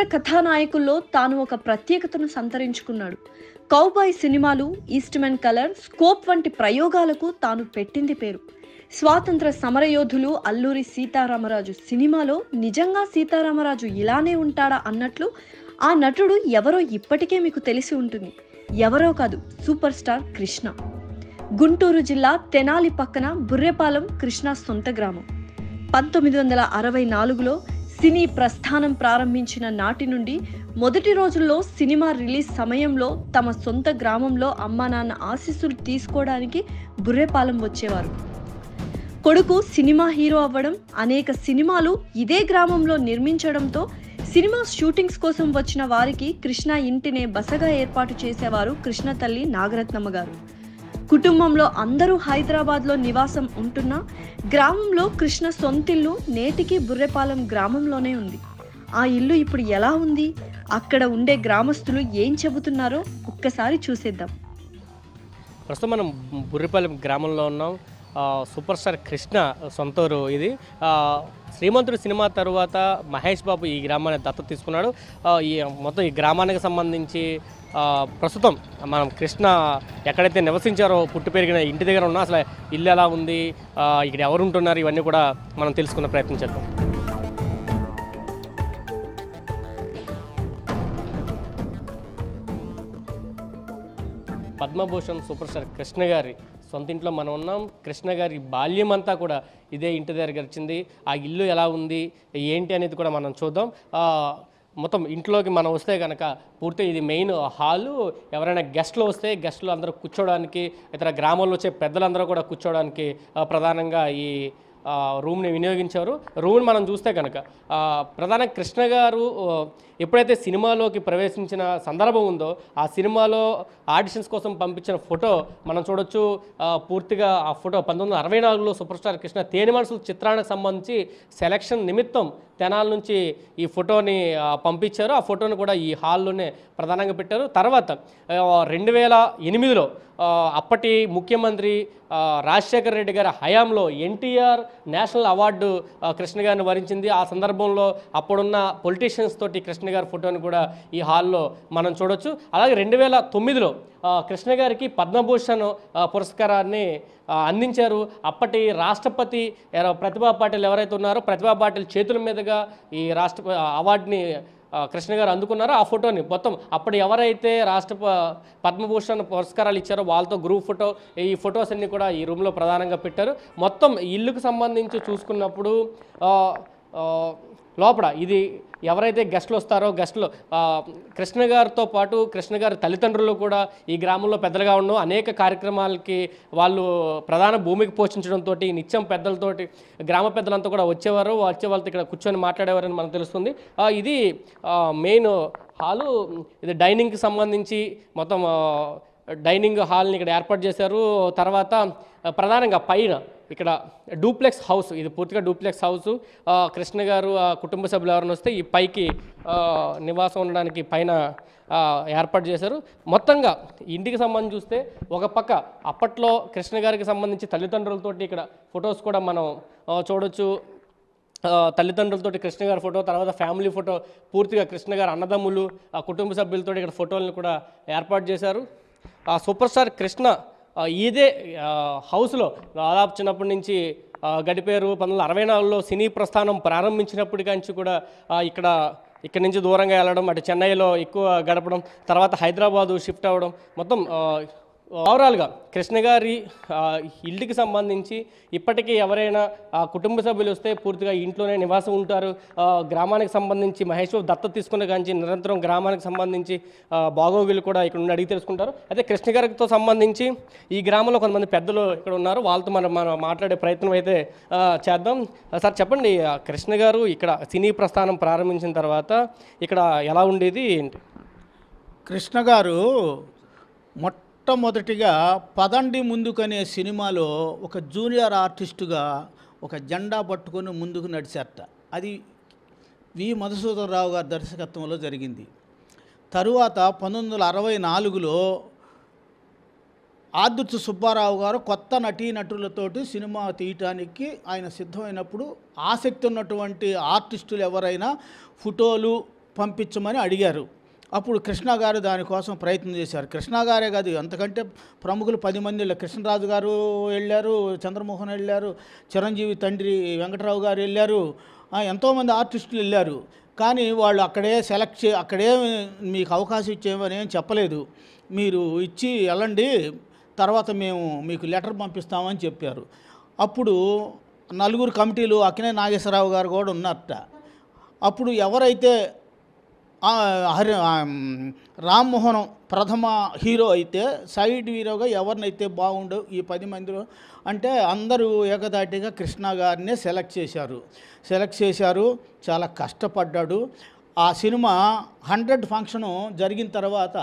ఇతర కథానాయకుల్లో తాను ఒక ప్రత్యేకతను సంతరించుకున్నాడు కౌబాయ్ సినిమాలు ఈస్ట్మెన్ కలర్ స్కోప్ వంటి ప్రయోగాలకు తాను పెట్టింది పేరు స్వాతంత్ర సమరయోధులు అల్లూరి సీతారామరాజు సినిమాలో నిజంగా సీతారామరాజు ఇలానే ఉంటాడా అన్నట్లు ఆ నటుడు ఎవరో ఇప్పటికే మీకు తెలిసి ఉంటుంది ఎవరో కాదు సూపర్ స్టార్ కృష్ణ గుంటూరు జిల్లా తెనాలి పక్కన బుర్రెపాలెం కృష్ణ సొంత గ్రామం పంతొమ్మిది వందల అరవై నాలుగులో సినీ ప్రస్థానం ప్రారంభించిన నాటి నుండి మొదటి రోజుల్లో సినిమా రిలీజ్ సమయంలో తమ సొంత గ్రామంలో అమ్మా నాన్న ఆశీస్సులు తీసుకోవడానికి బుర్రేపాలెం వచ్చేవారు కొడుకు సినిమా హీరో అవ్వడం అనేక సినిమాలు ఇదే గ్రామంలో నిర్మించడంతో సినిమా షూటింగ్స్ కోసం వచ్చిన వారికి కృష్ణ ఇంటినే బసగా ఏర్పాటు చేసేవారు కృష్ణ తల్లి నాగరత్నమ్మ గారు కుటుంబంలో అందరూ హైదరాబాద్లో నివాసం ఉంటున్నా గ్రామంలో కృష్ణ సొంతిల్లు నేటికి బుర్రెపాలెం గ్రామంలోనే ఉంది ఆ ఇల్లు ఇప్పుడు ఎలా ఉంది అక్కడ ఉండే గ్రామస్తులు ఏం చెబుతున్నారో ఒక్కసారి చూసేద్దాం ప్రస్తుతం మనం బుర్రెపాలెం గ్రామంలో ఉన్నాం సూపర్ స్టార్ కృష్ణ సొంతూరు ఇది శ్రీమంతుడు సినిమా తరువాత మహేష్ బాబు ఈ గ్రామాన్ని దత్తత తీసుకున్నాడు ఈ మొత్తం ఈ గ్రామానికి సంబంధించి ప్రస్తుతం మనం కృష్ణ ఎక్కడైతే నివసించారో పుట్టి పెరిగిన ఇంటి దగ్గర ఉన్నా అసలు ఇల్లు ఎలా ఉంది ఇక్కడ ఎవరు ఉంటున్నారు ఇవన్నీ కూడా మనం తెలుసుకున్న ప్రయత్నం చేద్దాం పద్మభూషణ్ సూపర్ స్టార్ కృష్ణ గారి సొంత ఇంట్లో మనం ఉన్నాం కృష్ణ గారి బాల్యం అంతా కూడా ఇదే ఇంటి దగ్గర వచ్చింది ఆ ఇల్లు ఎలా ఉంది ఏంటి అనేది కూడా మనం చూద్దాం మొత్తం ఇంట్లోకి మనం వస్తే కనుక పూర్తి ఇది మెయిన్ హాలు ఎవరైనా గెస్ట్లు వస్తే గెస్ట్లు అందరూ కూర్చోవడానికి ఇతర గ్రామంలో వచ్చే పెద్దలందరూ కూడా కూర్చోడానికి ప్రధానంగా ఈ రూమ్ని వినియోగించారు రూమ్ని మనం చూస్తే కనుక ప్రధాన కృష్ణ గారు ఎప్పుడైతే సినిమాలోకి ప్రవేశించిన సందర్భం ఉందో ఆ సినిమాలో ఆడిషన్స్ కోసం పంపించిన ఫోటో మనం చూడొచ్చు పూర్తిగా ఆ ఫోటో పంతొమ్మిది వందల అరవై నాలుగులో సూపర్ స్టార్ కృష్ణ తేని మనసులు చిత్రానికి సంబంధించి సెలక్షన్ నిమిత్తం తెనాల నుంచి ఈ ఫోటోని పంపించారు ఆ ఫోటోని కూడా ఈ హాల్లోనే ప్రధానంగా పెట్టారు తర్వాత రెండు వేల ఎనిమిదిలో అప్పటి ముఖ్యమంత్రి రాజశేఖర రెడ్డి గారి హయాంలో ఎన్టీఆర్ నేషనల్ అవార్డు కృష్ణ గారిని వరించింది ఆ సందర్భంలో అప్పుడున్న పొలిటీషియన్స్ తోటి కృష్ణ గారి ఫోటోని కూడా ఈ హాల్లో మనం చూడొచ్చు అలాగే రెండు వేల తొమ్మిదిలో కృష్ణ గారికి పద్మభూషణ్ పురస్కారాన్ని అందించారు అప్పటి రాష్ట్రపతి ప్రతిభా పాటిల్ ఎవరైతే ఉన్నారో ప్రతిభా పాటిల్ చేతుల మీదుగా ఈ రాష్ట్ర అవార్డుని కృష్ణ గారు అందుకున్నారో ఆ ఫోటోని మొత్తం అప్పుడు ఎవరైతే రాష్ట్ర పద్మభూషణ్ పురస్కారాలు ఇచ్చారో వాళ్ళతో గ్రూప్ ఫోటో ఈ ఫొటోస్ అన్నీ కూడా ఈ రూమ్లో ప్రధానంగా పెట్టారు మొత్తం ఇల్లుకు సంబంధించి చూసుకున్నప్పుడు లోపల ఇది ఎవరైతే గెస్ట్లు వస్తారో గెస్ట్లు కృష్ణ గారితో పాటు కృష్ణ గారి తల్లిదండ్రులు కూడా ఈ గ్రామంలో పెద్దలుగా ఉన్న అనేక కార్యక్రమాలకి వాళ్ళు ప్రధాన భూమికి పోషించడంతో నిత్యం పెద్దలతోటి గ్రామ పెద్దలంతా కూడా వచ్చేవారు వచ్చే వాళ్ళతో ఇక్కడ కూర్చొని మాట్లాడేవారని మనకు తెలుస్తుంది ఇది మెయిన్ హాలు ఇది డైనింగ్కి సంబంధించి మొత్తం డైనింగ్ హాల్ని ఇక్కడ ఏర్పాటు చేశారు తర్వాత ప్రధానంగా పైన ఇక్కడ డూప్లెక్స్ హౌస్ ఇది పూర్తిగా డూప్లెక్స్ హౌస్ కృష్ణ గారు కుటుంబ సభ్యులు ఎవరైనా వస్తే ఈ పైకి నివాసం ఉండడానికి పైన ఏర్పాటు చేశారు మొత్తంగా ఇంటికి సంబంధించి చూస్తే ఒక పక్క అప్పట్లో కృష్ణ గారికి సంబంధించి తల్లిదండ్రులతో ఇక్కడ ఫొటోస్ కూడా మనం చూడొచ్చు తల్లిదండ్రులతో కృష్ణ గారి ఫోటో తర్వాత ఫ్యామిలీ ఫోటో పూర్తిగా కృష్ణ అన్నదమ్ములు ఆ కుటుంబ సభ్యులతో ఇక్కడ ఫోటోలను కూడా ఏర్పాటు చేశారు ఆ సూపర్ స్టార్ కృష్ణ ఇదే హౌస్లో దాదాపు చిన్నప్పటి నుంచి గడిపారు పంతొమ్మిది అరవై నాలుగులో సినీ ప్రస్థానం ప్రారంభించినప్పటి నుంచి కూడా ఇక్కడ ఇక్కడ నుంచి దూరంగా వెళ్ళడం అటు చెన్నైలో ఎక్కువ గడపడం తర్వాత హైదరాబాదు షిఫ్ట్ అవ్వడం మొత్తం ఓవరాల్గా కృష్ణ గారి ఇంటికి సంబంధించి ఇప్పటికీ ఎవరైనా కుటుంబ సభ్యులు వస్తే పూర్తిగా ఇంట్లోనే నివాసం ఉంటారు గ్రామానికి సంబంధించి మహేష్ బాబు దత్త తీసుకున్న కానీ నిరంతరం గ్రామానికి సంబంధించి బాగోగులు కూడా ఇక్కడ ఉండి అడిగి తెలుసుకుంటారు అయితే కృష్ణ గారితో సంబంధించి ఈ గ్రామంలో కొంతమంది పెద్దలు ఇక్కడ ఉన్నారు వాళ్ళతో మనం మనం మాట్లాడే ప్రయత్నం అయితే చేద్దాం సార్ చెప్పండి కృష్ణ గారు ఇక్కడ సినీ ప్రస్థానం ప్రారంభించిన తర్వాత ఇక్కడ ఎలా ఉండేది ఏంటి కృష్ణ గారు మొట్ట మొట్టమొదటిగా పదండి ముందుకనే సినిమాలో ఒక జూనియర్ ఆర్టిస్టుగా ఒక జెండా పట్టుకొని ముందుకు నడిచారట అది వి మధుసూదరరావు గారి దర్శకత్వంలో జరిగింది తరువాత పంతొమ్మిది వందల అరవై నాలుగులో ఆదుర్తి సుబ్బారావు గారు కొత్త నటీ నటులతోటి సినిమా తీయటానికి ఆయన సిద్ధమైనప్పుడు ఆసక్తి ఉన్నటువంటి ఆర్టిస్టులు ఎవరైనా ఫోటోలు పంపించమని అడిగారు అప్పుడు కృష్ణ గారు దానికోసం ప్రయత్నం చేశారు కృష్ణ గారే కాదు అంతకంటే ప్రముఖులు పది మంది కృష్ణరాజు గారు వెళ్ళారు చంద్రమోహన్ వెళ్ళారు చిరంజీవి తండ్రి వెంకటరావు గారు వెళ్ళారు ఎంతోమంది ఆర్టిస్టులు వెళ్ళారు కానీ వాళ్ళు అక్కడే సెలెక్ట్ చే అక్కడే మీకు అవకాశం ఇచ్చేమని ఏం చెప్పలేదు మీరు ఇచ్చి వెళ్ళండి తర్వాత మేము మీకు లెటర్ పంపిస్తామని చెప్పారు అప్పుడు నలుగురు కమిటీలు అక్కినే నాగేశ్వరరావు గారు కూడా ఉన్నట్ట అప్పుడు ఎవరైతే హరి రామ్మోహన్ ప్రథమ హీరో అయితే సైడ్ హీరోగా ఎవరినైతే బాగుండు ఈ పది మందిలో అంటే అందరూ ఏకదాటిగా కృష్ణ గారినే సెలెక్ట్ చేశారు సెలెక్ట్ చేశారు చాలా కష్టపడ్డాడు ఆ సినిమా హండ్రెడ్ ఫంక్షను జరిగిన తర్వాత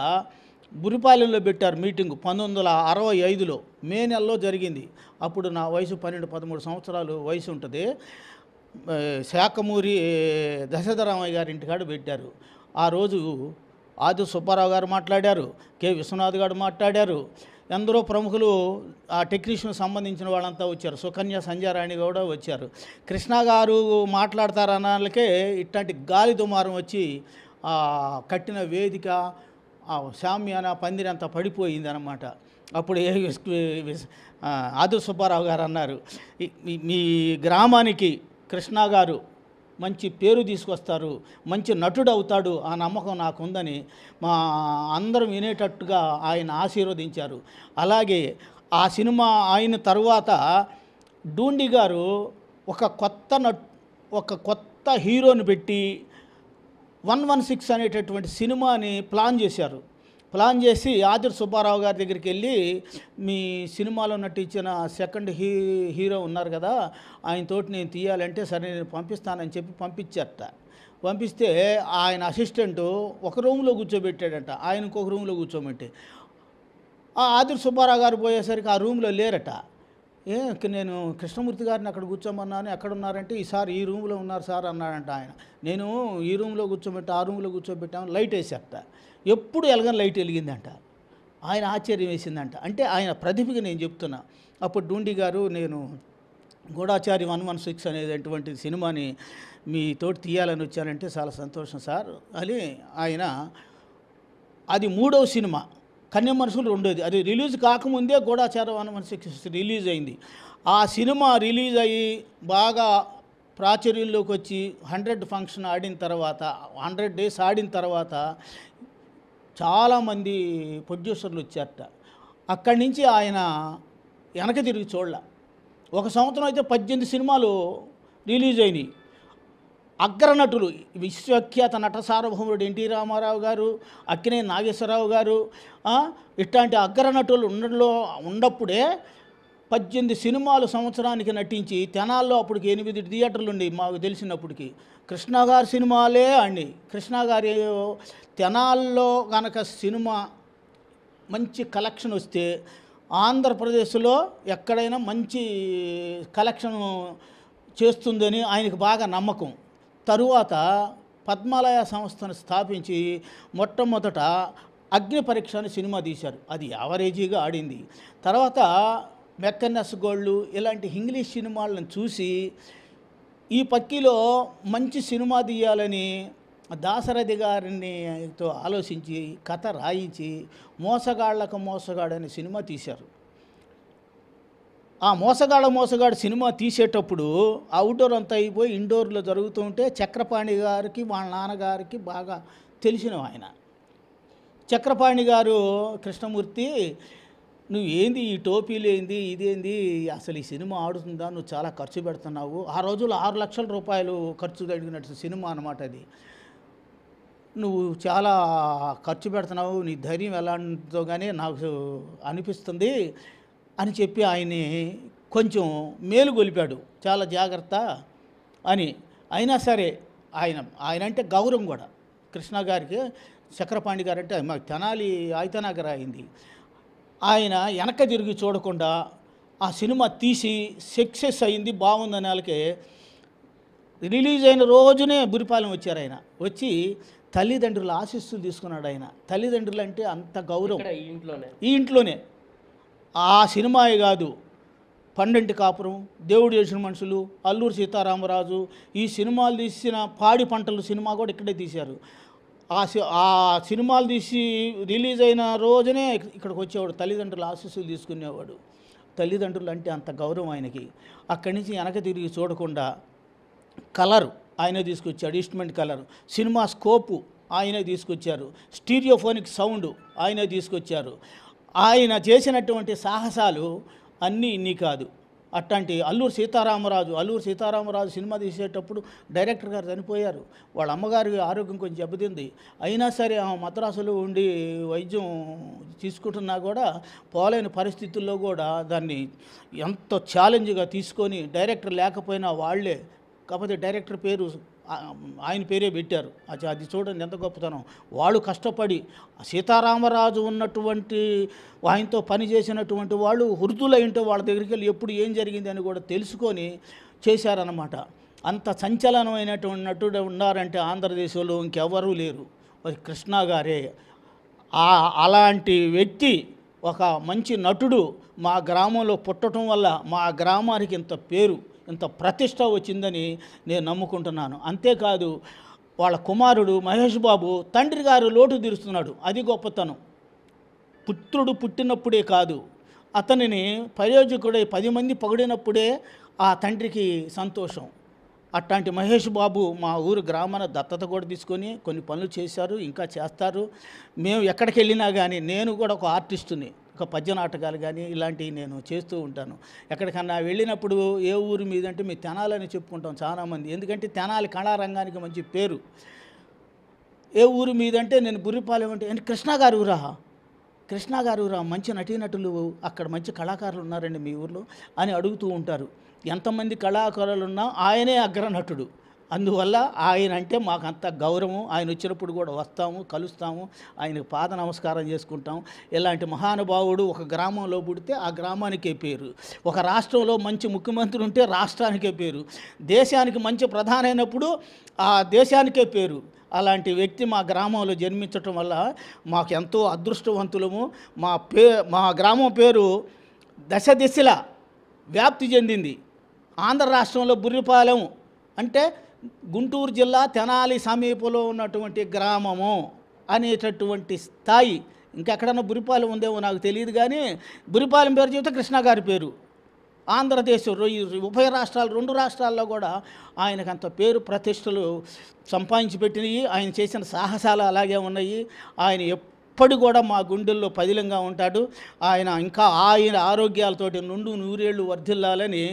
బురిపాలెంలో పెట్టారు మీటింగ్ పంతొమ్మిది వందల అరవై ఐదులో మే నెలలో జరిగింది అప్పుడు నా వయసు పన్నెండు పదమూడు సంవత్సరాలు వయసు ఉంటుంది శాఖమూరి దశధరామయ్య గారి ఇంటికాడ పెట్టారు ఆ రోజు ఆది సుబ్బారావు గారు మాట్లాడారు కె విశ్వనాథ్ గారు మాట్లాడారు ఎందరో ప్రముఖులు ఆ టెక్నీషియన్ సంబంధించిన వాళ్ళంతా వచ్చారు సుకన్య సంజయరాణి కూడా వచ్చారు కృష్ణ గారు మాట్లాడతారనాలకే ఇట్లాంటి గాలి దుమారం వచ్చి కట్టిన వేదిక ఆ పందిరి అంతా పడిపోయింది అనమాట అప్పుడు ఏ ఆదు సుబ్బారావు గారు అన్నారు మీ గ్రామానికి కృష్ణ గారు మంచి పేరు తీసుకొస్తారు మంచి నటుడు అవుతాడు ఆ నమ్మకం నాకుందని మా అందరం వినేటట్టుగా ఆయన ఆశీర్వదించారు అలాగే ఆ సినిమా ఆయన తర్వాత డూండి గారు ఒక కొత్త నట్ ఒక కొత్త హీరోని పెట్టి వన్ వన్ సిక్స్ అనేటటువంటి సినిమాని ప్లాన్ చేశారు ప్లాన్ చేసి ఆదిర్ సుబ్బారావు గారి దగ్గరికి వెళ్ళి మీ సినిమాలో నటించిన సెకండ్ హీ హీరో ఉన్నారు కదా ఆయనతోటి నేను తీయాలంటే సరే నేను పంపిస్తానని చెప్పి పంపించారట పంపిస్తే ఆయన అసిస్టెంట్ ఒక రూమ్లో కూర్చోబెట్టాడట ఆయన ఇంకొక రూమ్లో కూర్చోబెట్టి ఆ ఆదిర్ సుబ్బారావు గారు పోయేసరికి ఆ రూమ్లో లేరట ఏ నేను కృష్ణమూర్తి గారిని అక్కడ కూర్చోమన్నాను ఎక్కడ ఉన్నారంటే ఈసారి ఈ రూమ్లో ఉన్నారు సార్ అన్నాడంట ఆయన నేను ఈ రూమ్లో కూర్చోబెట్టి ఆ రూమ్లో కూర్చోబెట్టాము లైట్ వేసేట ఎప్పుడు ఎలగని లైట్ వెలిగిందంట ఆయన ఆశ్చర్యం వేసిందంట అంటే ఆయన ప్రతిభకి నేను చెప్తున్నా అప్పుడు డూండి గారు నేను గూఢాచారి వన్ వన్ సిక్స్ అనేటువంటి సినిమాని తోటి తీయాలని వచ్చానంటే చాలా సంతోషం సార్ అని ఆయన అది మూడవ సినిమా కన్య మనుషులు రెండోది అది రిలీజ్ కాకముందే గూఢాచార అన్న మనసు రిలీజ్ అయింది ఆ సినిమా రిలీజ్ అయ్యి బాగా ప్రాచుర్యంలోకి వచ్చి హండ్రెడ్ ఫంక్షన్ ఆడిన తర్వాత హండ్రెడ్ డేస్ ఆడిన తర్వాత చాలామంది ప్రొడ్యూసర్లు వచ్చారట అక్కడి నుంచి ఆయన వెనక తిరిగి చూడాల ఒక సంవత్సరం అయితే పద్దెనిమిది సినిమాలు రిలీజ్ అయినాయి అగ్రనటులు విశ్వఖ్యాత నట సార్వభౌముడు ఎన్టీ రామారావు గారు అక్కినే నాగేశ్వరరావు గారు ఇట్లాంటి అగ్రనటులు ఉండడంలో ఉన్నప్పుడే పద్దెనిమిది సినిమాలు సంవత్సరానికి నటించి తెనాల్లో అప్పటికి ఎనిమిది థియేటర్లు ఉండి మాకు తెలిసినప్పటికి కృష్ణ గారి సినిమాలే అండి కృష్ణ గారి తెనాల్లో కనుక సినిమా మంచి కలెక్షన్ వస్తే ఆంధ్రప్రదేశ్లో ఎక్కడైనా మంచి కలెక్షన్ చేస్తుందని ఆయనకు బాగా నమ్మకం తరువాత పద్మాలయ సంస్థను స్థాపించి మొట్టమొదట అగ్ని పరీక్ష అని సినిమా తీశారు అది యావరేజీగా ఆడింది తర్వాత మెక్కన్నెస్ గోళ్ళు ఇలాంటి ఇంగ్లీష్ సినిమాలను చూసి ఈ పక్కిలో మంచి సినిమా తీయాలని దాశరథి గారినితో ఆలోచించి కథ రాయించి మోసగాళ్ళకు మోసగాడని సినిమా తీశారు ఆ మోసగాడ మోసగాడు సినిమా తీసేటప్పుడు అవుట్డోర్ అంతా అయిపోయి ఇండోర్లో జరుగుతుంటే చక్రపాణి గారికి వాళ్ళ నాన్నగారికి బాగా తెలిసిన ఆయన చక్రపాణి గారు కృష్ణమూర్తి నువ్వు ఏంది ఈ టోపీలు ఏంది ఇదేంది అసలు ఈ సినిమా ఆడుతుందా నువ్వు చాలా ఖర్చు పెడుతున్నావు ఆ రోజుల్లో ఆరు లక్షల రూపాయలు ఖర్చు అడిగినట్టు సినిమా అనమాట అది నువ్వు చాలా ఖర్చు పెడుతున్నావు నీ ధైర్యం ఎలాంటిదో కానీ నాకు అనిపిస్తుంది అని చెప్పి ఆయన్ని కొంచెం మేలు గొలిపాడు చాలా జాగ్రత్త అని అయినా సరే ఆయన ఆయన అంటే గౌరవం కూడా కృష్ణ గారికి చక్రపాణి గారు అంటే మాకు తెనాలి ఆయతనాగర్ అయింది ఆయన వెనక తిరిగి చూడకుండా ఆ సినిమా తీసి సక్సెస్ అయింది బాగుందని వాళ్ళకి రిలీజ్ అయిన రోజునే బురిపాలెం వచ్చారు ఆయన వచ్చి తల్లిదండ్రుల ఆశీస్సులు తీసుకున్నాడు ఆయన తల్లిదండ్రులు అంటే అంత గౌరవం ఈ ఇంట్లోనే ఆ సినిమాయే కాదు పండంటి కాపురం దేవుడు చేసిన మనుషులు అల్లూరు సీతారామరాజు ఈ సినిమాలు తీసిన పాడి పంటలు సినిమా కూడా ఇక్కడే తీశారు ఆ ఆ సినిమాలు తీసి రిలీజ్ అయిన రోజునే ఇక్కడికి వచ్చేవాడు తల్లిదండ్రుల ఆశీస్సులు తీసుకునేవాడు తల్లిదండ్రులు అంటే అంత గౌరవం ఆయనకి అక్కడి నుంచి వెనక తిరిగి చూడకుండా కలర్ ఆయనే తీసుకొచ్చాడు ఇన్స్ట్రుమెంట్ కలర్ సినిమా స్కోపు ఆయనే తీసుకొచ్చారు స్టీరియోఫోనిక్ సౌండ్ ఆయనే తీసుకొచ్చారు ఆయన చేసినటువంటి సాహసాలు అన్నీ ఇన్ని కాదు అట్లాంటి అల్లూరు సీతారామరాజు అల్లూరు సీతారామరాజు సినిమా తీసేటప్పుడు డైరెక్టర్ గారు చనిపోయారు వాళ్ళ అమ్మగారి ఆరోగ్యం కొంచెం దెబ్బతింది అయినా సరే ఆ మద్రాసులో ఉండి వైద్యం తీసుకుంటున్నా కూడా పోలేని పరిస్థితుల్లో కూడా దాన్ని ఎంతో ఛాలెంజ్గా తీసుకొని డైరెక్టర్ లేకపోయినా వాళ్ళే కాకపోతే డైరెక్టర్ పేరు ఆయన పేరే పెట్టారు అది చూడండి ఎంత గొప్పతనం వాళ్ళు కష్టపడి సీతారామరాజు ఉన్నటువంటి ఆయనతో పనిచేసినటువంటి వాళ్ళు హృదులైంటో వాళ్ళ దగ్గరికి వెళ్ళి ఎప్పుడు ఏం జరిగింది అని కూడా తెలుసుకొని చేశారనమాట అంత సంచలనమైనటువంటి నటుడు ఉన్నారంటే ఆంధ్రదేశంలో ఇంకెవరూ లేరు కృష్ణ గారే అలాంటి వ్యక్తి ఒక మంచి నటుడు మా గ్రామంలో పుట్టడం వల్ల మా గ్రామానికి ఇంత పేరు ఇంత ప్రతిష్ట వచ్చిందని నేను నమ్ముకుంటున్నాను అంతేకాదు వాళ్ళ కుమారుడు మహేష్ బాబు తండ్రి గారు లోటు తీరుస్తున్నాడు అది గొప్పతనం పుత్రుడు పుట్టినప్పుడే కాదు అతనిని ప్రయోజకుడై పది మంది పొగిడినప్పుడే ఆ తండ్రికి సంతోషం అట్లాంటి మహేష్ బాబు మా ఊరు గ్రామాన దత్తత కూడా తీసుకొని కొన్ని పనులు చేశారు ఇంకా చేస్తారు మేము ఎక్కడికి వెళ్ళినా కానీ నేను కూడా ఒక ఆర్టిస్టుని ఒక పద్య నాటకాలు కానీ ఇలాంటివి నేను చేస్తూ ఉంటాను ఎక్కడికన్నా వెళ్ళినప్పుడు ఏ ఊరు మీదంటే మీ తెనాలని చెప్పుకుంటాం చాలామంది ఎందుకంటే తెనాలి కళారంగానికి మంచి పేరు ఏ ఊరు మీదంటే నేను బుర్రిపాలెం అంటే కృష్ణ గారు ఊరా కృష్ణా గారు ఊరా మంచి నటీనటులు అక్కడ మంచి కళాకారులు ఉన్నారండి మీ ఊర్లో అని అడుగుతూ ఉంటారు ఎంతమంది కళాకారులు ఉన్నా ఆయనే అగ్రనటుడు అందువల్ల ఆయన అంటే మాకు అంత గౌరవం ఆయన వచ్చినప్పుడు కూడా వస్తాము కలుస్తాము ఆయనకు పాద నమస్కారం చేసుకుంటాం ఇలాంటి మహానుభావుడు ఒక గ్రామంలో పుడితే ఆ గ్రామానికే పేరు ఒక రాష్ట్రంలో మంచి ముఖ్యమంత్రి ఉంటే రాష్ట్రానికే పేరు దేశానికి మంచి ప్రధానైనప్పుడు ఆ దేశానికే పేరు అలాంటి వ్యక్తి మా గ్రామంలో జన్మించటం వల్ల మాకు ఎంతో అదృష్టవంతులము మా పే మా గ్రామం పేరు దశ వ్యాప్తి చెందింది ఆంధ్ర రాష్ట్రంలో బుర్రిపాలెం అంటే గుంటూరు జిల్లా తెనాలి సమీపంలో ఉన్నటువంటి గ్రామము అనేటటువంటి స్థాయి ఇంకెక్కడన్నా బురిపాలెం ఉందేమో నాకు తెలియదు కానీ బురిపాలెం పేరు చెబితే కృష్ణ గారి పేరు ఆంధ్రదేశం ఉభయ రాష్ట్రాలు రెండు రాష్ట్రాల్లో కూడా ఆయనకు అంత పేరు ప్రతిష్టలు సంపాదించి పెట్టినవి ఆయన చేసిన సాహసాలు అలాగే ఉన్నాయి ఆయన ఎప్పుడు కూడా మా గుండెల్లో పదిలంగా ఉంటాడు ఆయన ఇంకా ఆయన ఆరోగ్యాలతోటి నుండు నూరేళ్ళు వర్ధిల్లాలని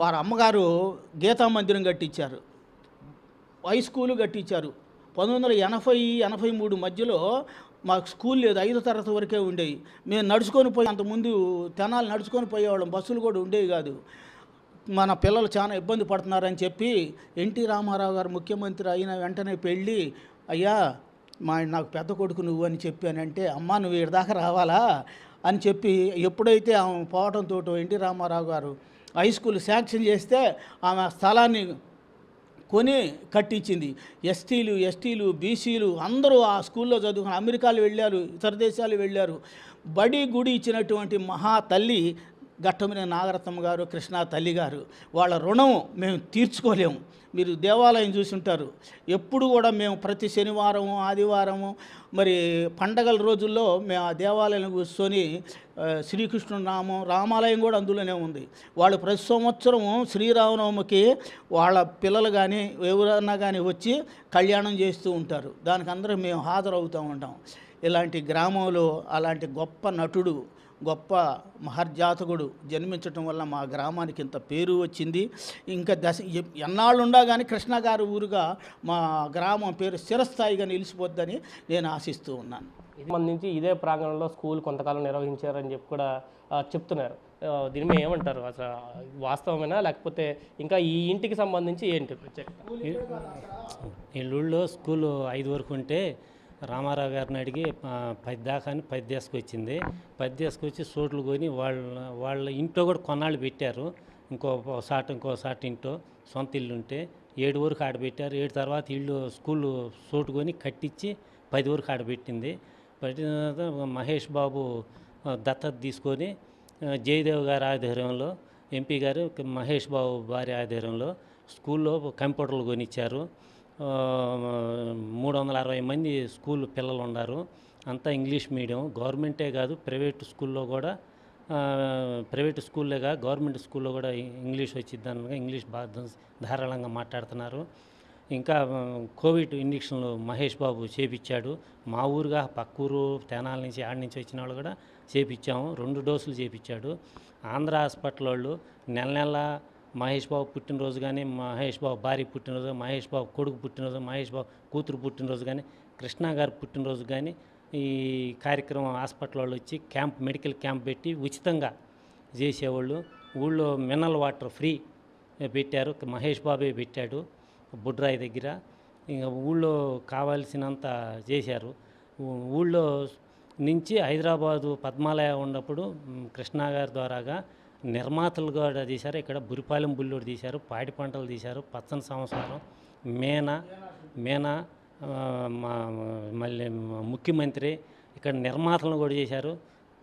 వారి అమ్మగారు గీతా మందిరం కట్టించారు హై స్కూలు కట్టించారు పంతొమ్మిది వందల ఎనభై ఎనభై మూడు మధ్యలో మాకు స్కూల్ లేదు ఐదో తరగతి వరకే ఉండేవి మేము నడుచుకొని పోయి అంతకుముందు తెనాలు నడుచుకొని పోయేవాళ్ళం బస్సులు కూడా ఉండేవి కాదు మన పిల్లలు చాలా ఇబ్బంది పడుతున్నారని చెప్పి ఎన్టీ రామారావు గారు ముఖ్యమంత్రి అయిన వెంటనే పెళ్ళి అయ్యా మా నాకు పెద్ద కొడుకు నువ్వు అని చెప్పానంటే అమ్మ నువ్వు ఇక్కడి దాకా రావాలా అని చెప్పి ఎప్పుడైతే ఆమె పోవడంతో ఎన్టీ రామారావు గారు హై స్కూల్ శాంక్షన్ చేస్తే ఆమె స్థలాన్ని కొని కట్టించింది ఎస్టీలు ఎస్టీలు బీసీలు అందరూ ఆ స్కూల్లో చదువుకుని అమెరికాలు వెళ్ళారు ఇతర దేశాలు వెళ్ళారు బడి గుడి ఇచ్చినటువంటి మహా తల్లి ఘట్టమిన నాగరత్నం గారు కృష్ణా తల్లి గారు వాళ్ళ రుణం మేము తీర్చుకోలేము మీరు దేవాలయం చూసుంటారు ఎప్పుడు కూడా మేము ప్రతి శనివారం ఆదివారము మరి పండగల రోజుల్లో మేము ఆ దేవాలయం కూర్చొని శ్రీకృష్ణుడు నామం రామాలయం కూడా అందులోనే ఉంది వాళ్ళు ప్రతి సంవత్సరము శ్రీరామనవమికి వాళ్ళ పిల్లలు కానీ ఎవరన్నా కానీ వచ్చి కళ్యాణం చేస్తూ ఉంటారు దానికి అందరూ మేము హాజరవుతూ ఉంటాం ఇలాంటి గ్రామంలో అలాంటి గొప్ప నటుడు గొప్ప మహర్జాతకుడు జన్మించటం వల్ల మా గ్రామానికి ఇంత పేరు వచ్చింది ఇంకా దశ ఎన్నాళ్ళుండా కానీ కృష్ణ గారి ఊరుగా మా గ్రామం పేరు స్థిరస్థాయిగా నిలిచిపోద్దని నేను ఆశిస్తూ ఉన్నాను సంబంధించి ఇదే ప్రాంగణంలో స్కూల్ కొంతకాలం నిర్వహించారని చెప్పి కూడా చెప్తున్నారు దీని మీద ఏమంటారు అసలు వాస్తవమేనా లేకపోతే ఇంకా ఈ ఇంటికి సంబంధించి ఏంటి ప్రత్యేకత ఈ స్కూల్ ఐదు వరకు ఉంటే రామారావు గారిని అడిగి పది దాకా అని పది తీసుకొచ్చింది పది తీసుకొచ్చి సోట్లు కొని వాళ్ళ వాళ్ళ ఇంట్లో కూడా కొన్నాళ్ళు పెట్టారు ఇంకో సాట్ ఇంకో సాట్ ఇంటో సొంత ఇల్లు ఉంటే ఏడు వరకు ఆడబెట్టారు ఏడు తర్వాత ఇల్లు స్కూల్ సోటు కొని కట్టించి పది వరకు ఆడబెట్టింది పెట్టిన తర్వాత మహేష్ బాబు దత్తత తీసుకొని జయదేవ్ గారి ఆధ్వర్యంలో ఎంపీ గారు మహేష్ బాబు భార్య ఆధ్వర్యంలో స్కూల్లో కంప్యూటర్లు కొనిచ్చారు మూడు వందల అరవై మంది స్కూల్ పిల్లలు ఉన్నారు అంతా ఇంగ్లీష్ మీడియం గవర్నమెంటే కాదు ప్రైవేట్ స్కూల్లో కూడా ప్రైవేట్ కాదు గవర్నమెంట్ స్కూల్లో కూడా ఇంగ్లీష్ దానిగా ఇంగ్లీష్ బాధ ధారాళంగా మాట్లాడుతున్నారు ఇంకా కోవిడ్ ఇంజక్షన్లు మహేష్ బాబు చేపించాడు మా ఊరుగా పక్క ఊరు తెనాల నుంచి ఆడి నుంచి వచ్చిన వాళ్ళు కూడా చేపించాము రెండు డోసులు చేపించాడు ఆంధ్ర హాస్పిటల్ వాళ్ళు నెల నెల మహేష్ బాబు పుట్టినరోజు కానీ మహేష్ బాబు భార్య పుట్టినరోజు మహేష్ బాబు కొడుకు పుట్టినరోజు మహేష్ బాబు కూతురు పుట్టినరోజు కానీ కృష్ణ గారు పుట్టినరోజు కానీ ఈ కార్యక్రమం హాస్పిటల్ వాళ్ళు వచ్చి క్యాంప్ మెడికల్ క్యాంప్ పెట్టి ఉచితంగా చేసేవాళ్ళు ఊళ్ళో మినరల్ వాటర్ ఫ్రీ పెట్టారు మహేష్ బాబే పెట్టాడు బుడ్రాయి దగ్గర ఇంకా ఊళ్ళో కావాల్సినంత చేశారు ఊళ్ళో నుంచి హైదరాబాదు పద్మాలయ ఉన్నప్పుడు కృష్ణాగారి ద్వారాగా నిర్మాతలు కూడా తీశారు ఇక్కడ బురిపాలెం బుల్లోడు తీశారు పాడి పంటలు తీశారు పచ్చని సంవత్సరం మేనా మేనా మళ్ళీ ముఖ్యమంత్రి ఇక్కడ నిర్మాతలను కూడా చేశారు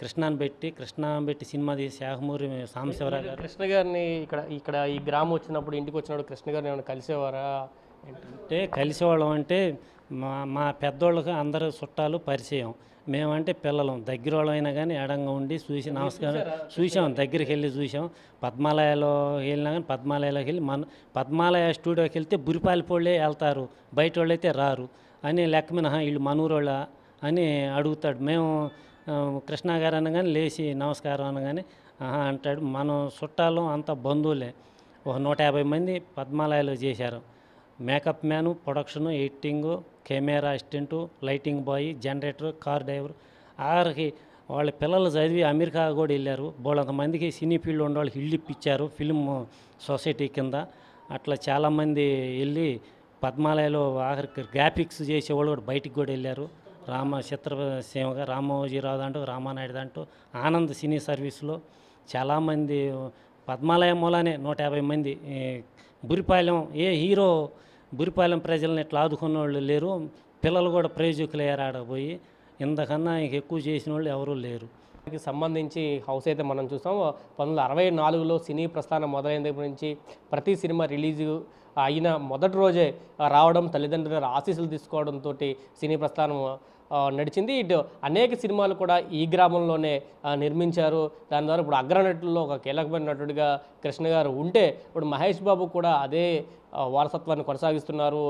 కృష్ణాన్ పెట్టి కృష్ణాన్ని పెట్టి సినిమా తీసి శాఖమూరి సాంబశివరావు గారు కృష్ణ గారిని ఇక్కడ ఇక్కడ ఈ గ్రామం వచ్చినప్పుడు ఇంటికి వచ్చినప్పుడు కృష్ణ గారిని ఏమైనా కలిసేవారా అంటే కలిసేవాళ్ళం అంటే మా మా పెద్దోళ్ళకి అందరూ చుట్టాలు పరిచయం మేమంటే పిల్లలం దగ్గర వాళ్ళమైనా కానీ ఏడంగా ఉండి చూసి నమస్కారం చూసాం దగ్గరికి వెళ్ళి చూసాం పద్మాలయలో వెళ్ళినా కానీ పద్మాలయలోకి వెళ్ళి మన పద్మాలయ స్టూడియోకి వెళ్తే బురిపాలిపోళ్ళే వెళ్తారు బయట వాళ్ళు అయితే రారు అని లెక్క మినహా వీళ్ళు మనూరోళ్ళ అని అడుగుతాడు మేము కృష్ణా గారు అనగానే లేచి నమస్కారం అనగానే ఆహా అంటాడు మనం చుట్టాలు అంత బంధువులే ఒక నూట యాభై మంది పద్మాలయలో చేశారు makeup man production editing camera assistant lighting boy generator car driver ఆఖరికి వాళ్ళ పిల్లలు చదివి అమెరికా కూడా వెళ్ళారు మందికి సినీ ఫీల్డ్ ఉన్న వాళ్ళకి ఇల్లు ఇప్పించారు ఫిల్మ్ సొసైటీ కింద అట్లా చాలామంది వెళ్ళి పద్మాలయలో ఆఖరికి గ్రాఫిక్స్ చేసేవాళ్ళు కూడా బయటికి కూడా వెళ్ళారు రామ సేవగా రామోజీరావు దాంటూ రామానాయుడు దాంటూ ఆనంద్ సినీ సర్వీస్లో చాలామంది పద్మాలయం మూలానే నూట యాభై మంది బురిపాలెం ఏ హీరో బురిపాలెం ప్రజలను ఇట్లా ఆదుకున్న వాళ్ళు లేరు పిల్లలు కూడా ప్రయోజకులు ఏరాడబోయి ఇంతకన్నా ఇంక ఎక్కువ చేసిన వాళ్ళు ఎవరూ లేరు సంబంధించి హౌస్ అయితే మనం చూసాం పంతొమ్మిది అరవై నాలుగులో సినీ ప్రస్థానం మొదలైన దగ్గర నుంచి ప్రతి సినిమా రిలీజ్ అయిన మొదటి రోజే రావడం తల్లిదండ్రుల ఆశీస్సులు తీసుకోవడంతో సినీ ప్రస్థానం నడిచింది ఇటు అనేక సినిమాలు కూడా ఈ గ్రామంలోనే నిర్మించారు దాని ద్వారా ఇప్పుడు అగ్రనటుల్లో ఒక కీలకమైన నటుడిగా కృష్ణ గారు ఉంటే ఇప్పుడు మహేష్ బాబు కూడా అదే వారసత్వాన్ని కొనసాగిస్తున్నారు